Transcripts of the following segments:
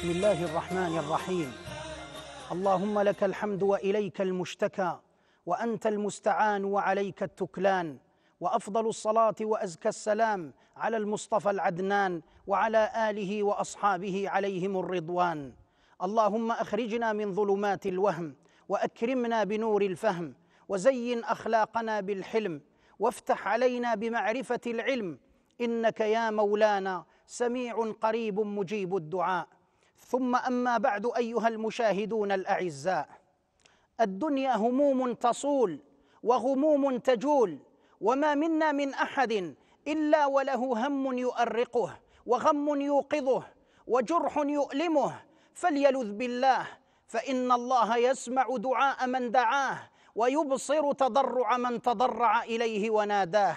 بسم الله الرحمن الرحيم اللهم لك الحمد واليك المشتكى وانت المستعان وعليك التكلان وافضل الصلاه وازكى السلام على المصطفى العدنان وعلى اله واصحابه عليهم الرضوان اللهم اخرجنا من ظلمات الوهم واكرمنا بنور الفهم وزين اخلاقنا بالحلم وافتح علينا بمعرفه العلم انك يا مولانا سميع قريب مجيب الدعاء ثم اما بعد ايها المشاهدون الاعزاء الدنيا هموم تصول وغموم تجول وما منا من احد الا وله هم يؤرقه وغم يوقظه وجرح يؤلمه فليلذ بالله فان الله يسمع دعاء من دعاه ويبصر تضرع من تضرع اليه وناداه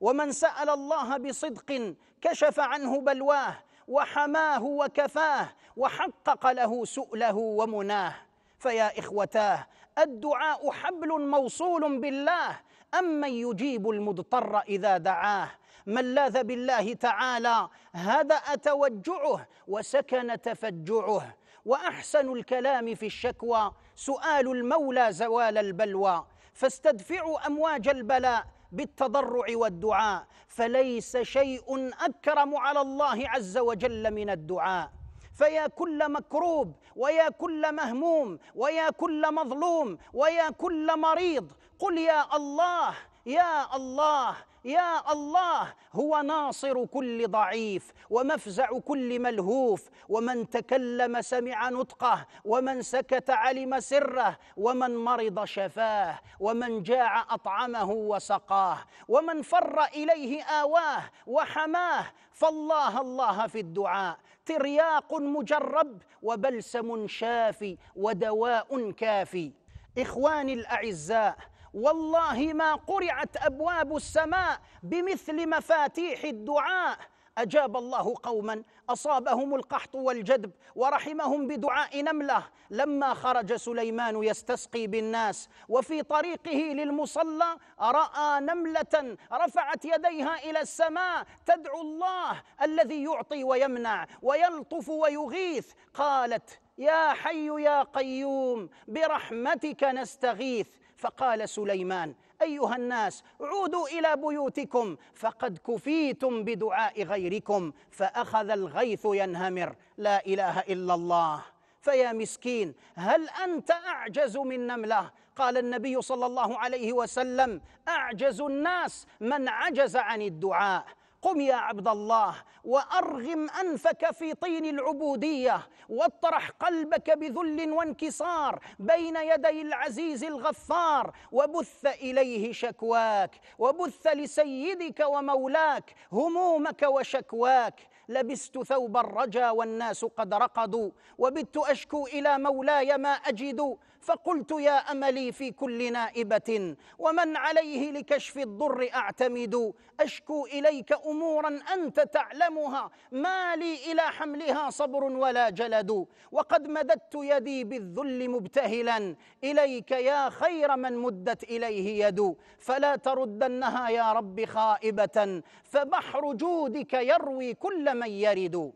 ومن سال الله بصدق كشف عنه بلواه وحماه وكفاه وحقق له سؤله ومناه فيا اخوتاه الدعاء حبل موصول بالله امن يجيب المضطر اذا دعاه من لاذ بالله تعالى هدا توجعه وسكن تفجعه واحسن الكلام في الشكوى سؤال المولى زوال البلوى فاستدفعوا امواج البلاء بالتضرع والدعاء فليس شيء اكرم على الله عز وجل من الدعاء فيا كل مكروب ويا كل مهموم ويا كل مظلوم ويا كل مريض قل يا الله يا الله يا الله هو ناصر كل ضعيف ومفزع كل ملهوف ومن تكلم سمع نطقه ومن سكت علم سره ومن مرض شفاه ومن جاع اطعمه وسقاه ومن فر اليه اواه وحماه فالله الله في الدعاء ترياق مجرب وبلسم شافي ودواء كافي اخواني الاعزاء والله ما قرعت ابواب السماء بمثل مفاتيح الدعاء اجاب الله قوما اصابهم القحط والجدب ورحمهم بدعاء نمله لما خرج سليمان يستسقي بالناس وفي طريقه للمصلى راى نمله رفعت يديها الى السماء تدعو الله الذي يعطي ويمنع ويلطف ويغيث قالت يا حي يا قيوم برحمتك نستغيث فقال سليمان ايها الناس عودوا الى بيوتكم فقد كفيتم بدعاء غيركم فاخذ الغيث ينهمر لا اله الا الله فيا مسكين هل انت اعجز من نمله قال النبي صلى الله عليه وسلم اعجز الناس من عجز عن الدعاء قم يا عبد الله وارغم انفك في طين العبوديه واطرح قلبك بذل وانكسار بين يدي العزيز الغفار وبث اليه شكواك وبث لسيدك ومولاك همومك وشكواك لبست ثوب الرجا والناس قد رقدوا وبت أشكو إلى مولاي ما أجد فقلت يا أملي في كل نائبة ومن عليه لكشف الضر أعتمد أشكو إليك أمورا أنت تعلمها ما لي إلى حملها صبر ولا جلد وقد مددت يدي بالذل مبتهلا إليك يا خير من مدت إليه يد فلا تردنها يا رب خائبة فبحر جودك يروي كل من يرد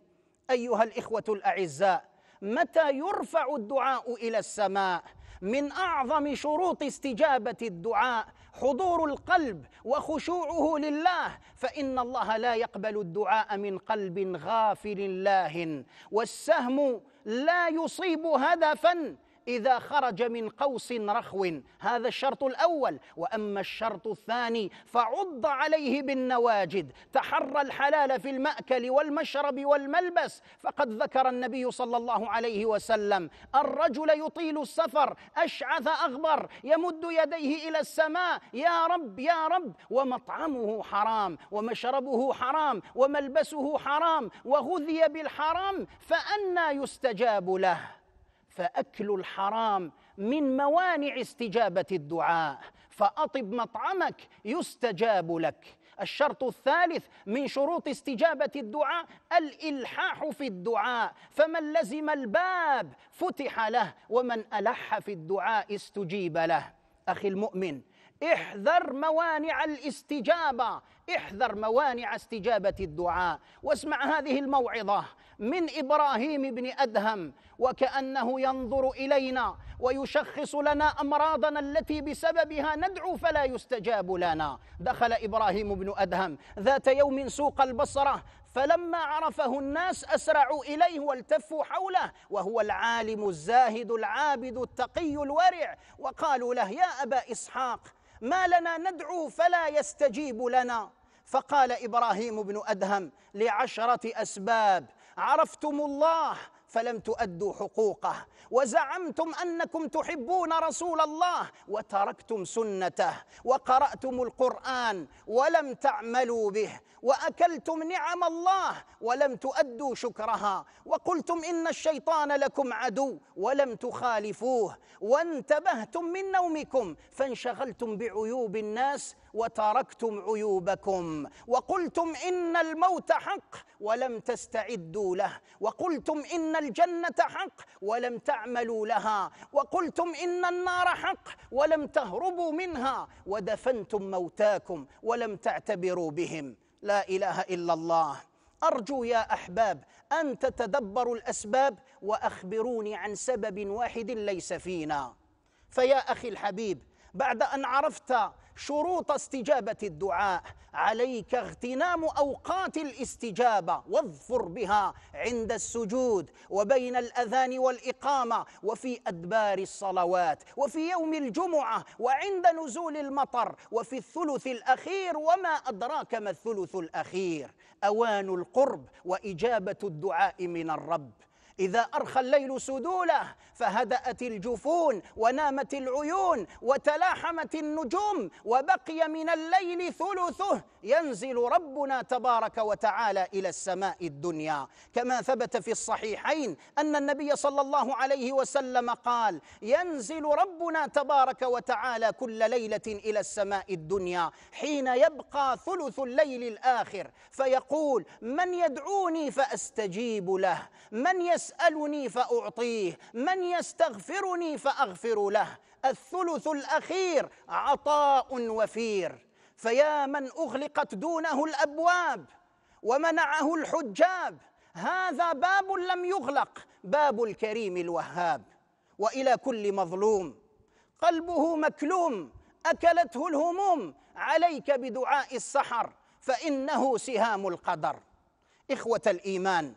ايها الاخوه الاعزاء متى يرفع الدعاء الى السماء من اعظم شروط استجابه الدعاء حضور القلب وخشوعه لله فان الله لا يقبل الدعاء من قلب غافل لاه والسهم لا يصيب هدفا إذا خرج من قوس رخو هذا الشرط الأول وأما الشرط الثاني فعض عليه بالنواجد تحرى الحلال في المأكل والمشرب والملبس فقد ذكر النبي صلى الله عليه وسلم الرجل يطيل السفر أشعث أغبر يمد يديه إلى السماء يا رب يا رب ومطعمه حرام ومشربه حرام وملبسه حرام وغذي بالحرام فأنى يستجاب له فاكل الحرام من موانع استجابه الدعاء فاطب مطعمك يستجاب لك الشرط الثالث من شروط استجابه الدعاء الالحاح في الدعاء فمن لزم الباب فتح له ومن الح في الدعاء استجيب له اخي المؤمن احذر موانع الاستجابه احذر موانع استجابة الدعاء واسمع هذه الموعظة من إبراهيم بن أدهم وكأنه ينظر إلينا ويشخص لنا أمراضنا التي بسببها ندعو فلا يستجاب لنا دخل إبراهيم بن أدهم ذات يوم سوق البصرة فلما عرفه الناس أسرعوا إليه والتفوا حوله وهو العالم الزاهد العابد التقي الورع وقالوا له يا أبا إسحاق ما لنا ندعو فلا يستجيب لنا فقال ابراهيم بن ادهم لعشره اسباب عرفتم الله فلم تؤدوا حقوقه وزعمتم أنكم تحبون رسول الله وتركتم سنته وقرأتم القرآن ولم تعملوا به وأكلتم نعم الله ولم تؤدوا شكرها وقلتم إن الشيطان لكم عدو ولم تخالفوه وانتبهتم من نومكم فانشغلتم بعيوب الناس وتركتم عيوبكم وقلتم إن الموت حق ولم تستعدوا له وقلتم إن الجنة حق ولم تعملوا لها وقلتم إن النار حق ولم تهربوا منها ودفنتم موتاكم ولم تعتبروا بهم لا إله إلا الله أرجو يا أحباب أن تتدبروا الأسباب وأخبروني عن سبب واحد ليس فينا فيا أخي الحبيب بعد أن عرفت شروط استجابة الدعاء عليك اغتنام أوقات الاستجابة واظفر بها عند السجود وبين الأذان والإقامة وفي أدبار الصلوات وفي يوم الجمعة وعند نزول المطر وفي الثلث الأخير وما أدراك ما الثلث الأخير أوان القرب وإجابة الدعاء من الرب إذا أرخى الليل سدوله فهدأت الجفون ونامت العيون وتلاحمت النجوم وبقي من الليل ثلثه ينزل ربنا تبارك وتعالى إلى السماء الدنيا كما ثبت في الصحيحين أن النبي صلى الله عليه وسلم قال ينزل ربنا تبارك وتعالى كل ليلة إلى السماء الدنيا حين يبقى ثلث الليل الآخر فيقول من يدعوني فأستجيب له من يس يسألني فأعطيه من يستغفرني فأغفر له الثلث الأخير عطاء وفير فيا من أغلقت دونه الأبواب ومنعه الحجاب هذا باب لم يغلق باب الكريم الوهاب وإلى كل مظلوم قلبه مكلوم أكلته الهموم عليك بدعاء السحر فإنه سهام القدر إخوة الإيمان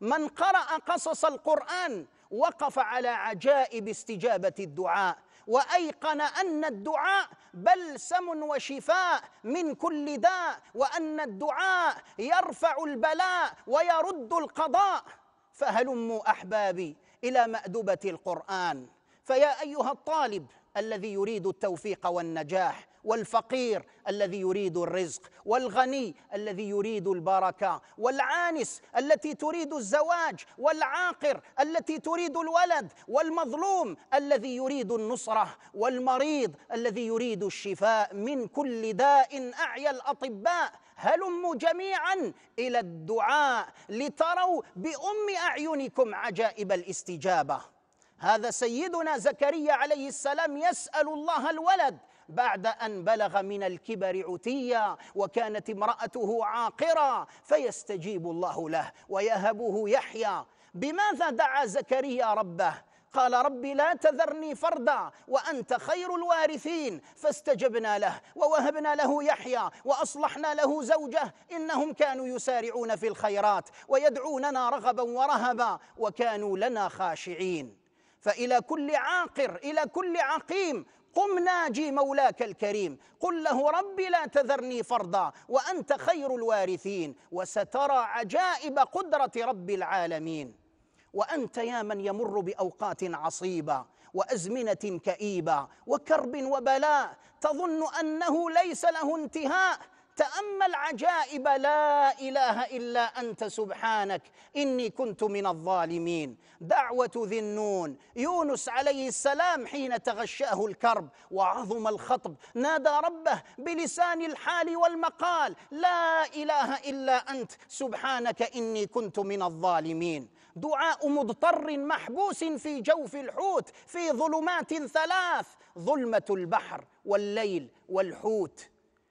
من قرأ قصص القرآن وقف على عجائب استجابة الدعاء وايقن ان الدعاء بلسم وشفاء من كل داء وان الدعاء يرفع البلاء ويرد القضاء فهلموا احبابي الى مادبه القران فيا ايها الطالب الذي يريد التوفيق والنجاح والفقير الذي يريد الرزق والغني الذي يريد البركه والعانس التي تريد الزواج والعاقر التي تريد الولد والمظلوم الذي يريد النصره والمريض الذي يريد الشفاء من كل داء اعيا الاطباء هلموا جميعا الى الدعاء لتروا بام اعينكم عجائب الاستجابه هذا سيدنا زكريا عليه السلام يسال الله الولد بعد أن بلغ من الكبر عتيا وكانت امرأته عاقرا فيستجيب الله له ويهبه يحيى بماذا دعا زكريا ربه قال رب لا تذرني فردا وأنت خير الوارثين فاستجبنا له ووهبنا له يحيى وأصلحنا له زوجه إنهم كانوا يسارعون في الخيرات ويدعوننا رغبا ورهبا وكانوا لنا خاشعين فإلى كل عاقر إلى كل عقيم قم ناجي مولاك الكريم قل له ربي لا تذرني فرضا وأنت خير الوارثين وسترى عجائب قدرة رب العالمين وأنت يا من يمر بأوقات عصيبة وأزمنة كئيبة وكرب وبلاء تظن أنه ليس له انتهاء تأمل عجائب لا إله إلا أنت سبحانك إني كنت من الظالمين دعوة ذي النون يونس عليه السلام حين تغشاه الكرب وعظم الخطب نادى ربه بلسان الحال والمقال لا إله إلا أنت سبحانك إني كنت من الظالمين دعاء مضطر محبوس في جوف الحوت في ظلمات ثلاث ظلمة البحر والليل والحوت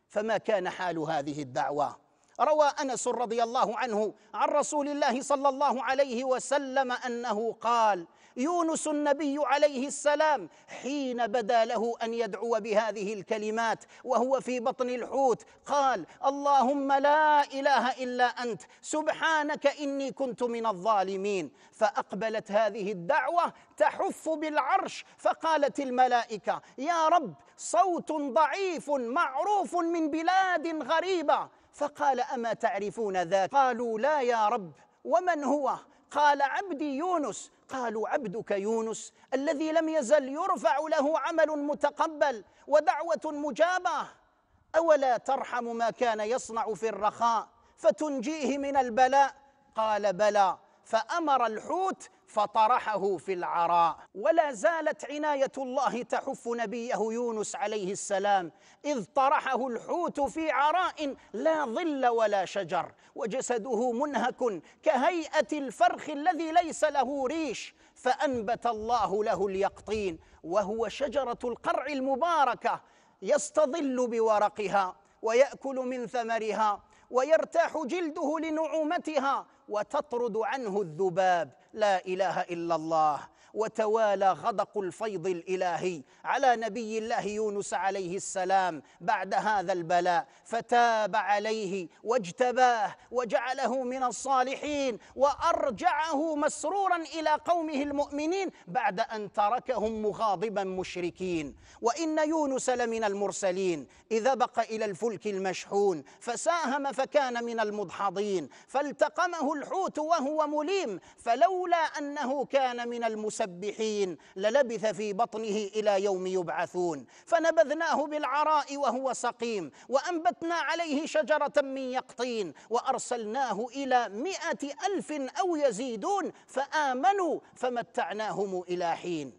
فما كان حال هذه الدعوه روى انس رضي الله عنه عن رسول الله صلى الله عليه وسلم انه قال يونس النبي عليه السلام حين بدا له ان يدعو بهذه الكلمات وهو في بطن الحوت قال اللهم لا اله الا انت سبحانك اني كنت من الظالمين فاقبلت هذه الدعوه تحف بالعرش فقالت الملائكه يا رب صوت ضعيف معروف من بلاد غريبه فقال اما تعرفون ذاك قالوا لا يا رب ومن هو قال عبدي يونس قالوا عبدك يونس الذي لم يزل يرفع له عمل متقبل ودعوه مجابه اولا ترحم ما كان يصنع في الرخاء فتنجيه من البلاء قال بلى فامر الحوت فطرحه في العراء ولا زالت عناية الله تحف نبيه يونس عليه السلام إذ طرحه الحوت في عراء لا ظل ولا شجر وجسده منهك كهيئة الفرخ الذي ليس له ريش فأنبت الله له اليقطين وهو شجرة القرع المباركة يستظل بورقها ويأكل من ثمرها ويرتاح جلده لنعومتها وتطرد عنه الذباب لا اله الا الله وتوالى غدق الفيض الالهي على نبي الله يونس عليه السلام بعد هذا البلاء فتاب عليه واجتباه وجعله من الصالحين وارجعه مسرورا الى قومه المؤمنين بعد ان تركهم مغاضبا مشركين وان يونس لمن المرسلين اذا بق الى الفلك المشحون فساهم فكان من المدحضين فالتقمه الحوت وهو مليم فلولا انه كان من المسبحين المسبحين للبث في بطنه إلى يوم يبعثون فنبذناه بالعراء وهو سقيم وأنبتنا عليه شجرة من يقطين وأرسلناه إلى مئة ألف أو يزيدون فآمنوا فمتعناهم إلى حين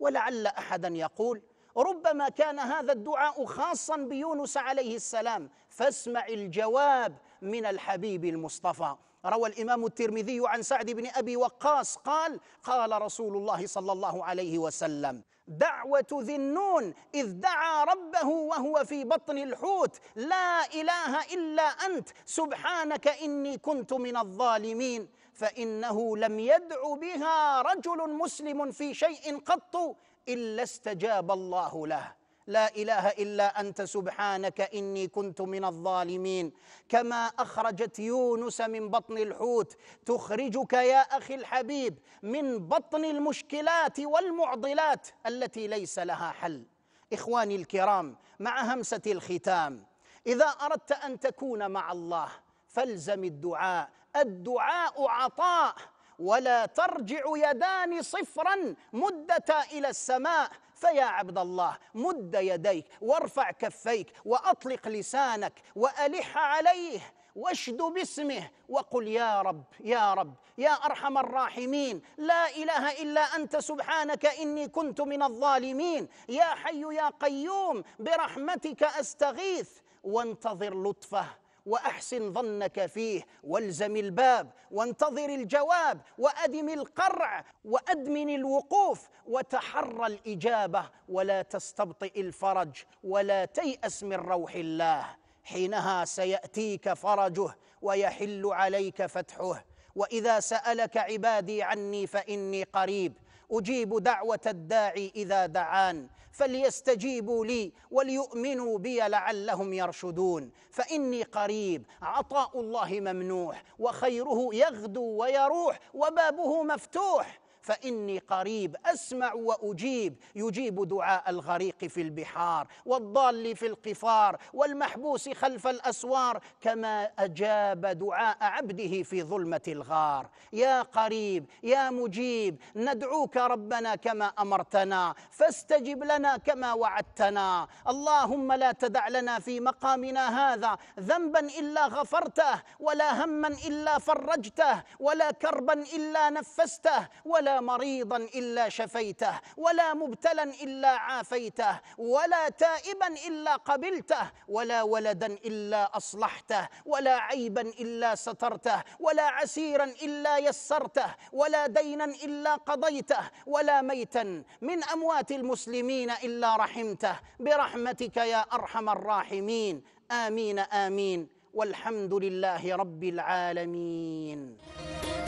ولعل أحدا يقول ربما كان هذا الدعاء خاصا بيونس عليه السلام فاسمع الجواب من الحبيب المصطفى روى الإمام الترمذي عن سعد بن أبي وقاص قال قال رسول الله صلى الله عليه وسلم دعوة ذي النون إذ دعا ربه وهو في بطن الحوت لا إله إلا أنت سبحانك إني كنت من الظالمين فإنه لم يدع بها رجل مسلم في شيء قط إلا استجاب الله له لا اله الا انت سبحانك اني كنت من الظالمين كما اخرجت يونس من بطن الحوت تخرجك يا اخي الحبيب من بطن المشكلات والمعضلات التي ليس لها حل اخواني الكرام مع همسه الختام اذا اردت ان تكون مع الله فالزم الدعاء الدعاء عطاء ولا ترجع يدان صفرا مدتا الى السماء فيا عبد الله مد يديك وارفع كفيك واطلق لسانك والح عليه واشد باسمه وقل يا رب يا رب يا ارحم الراحمين لا اله الا انت سبحانك اني كنت من الظالمين يا حي يا قيوم برحمتك استغيث وانتظر لطفه وأحسن ظنك فيه والزم الباب وانتظر الجواب وأدم القرع وأدمن الوقوف وتحرى الإجابة ولا تستبطئ الفرج ولا تيأس من روح الله حينها سيأتيك فرجه ويحل عليك فتحه وإذا سألك عبادي عني فإني قريب أجيب دعوة الداعي إذا دعان فليستجيبوا لي وليؤمنوا بي لعلهم يرشدون فاني قريب عطاء الله ممنوح وخيره يغدو ويروح وبابه مفتوح فاني قريب اسمع واجيب يجيب دعاء الغريق في البحار والضال في القفار والمحبوس خلف الاسوار كما اجاب دعاء عبده في ظلمه الغار يا قريب يا مجيب ندعوك ربنا كما امرتنا فاستجب لنا كما وعدتنا اللهم لا تدع لنا في مقامنا هذا ذنبا الا غفرته ولا هما الا فرجته ولا كربا الا نفسته ولا مريضا إلا شفيته ولا مبتلا إلا عافيته ولا تائبا إلا قبلته ولا ولدا إلا أصلحته ولا عيبا إلا سترته ولا عسيرا إلا يسرته ولا دينا إلا قضيته ولا ميتا من أموات المسلمين إلا رحمته برحمتك يا أرحم الراحمين آمين آمين والحمد لله رب العالمين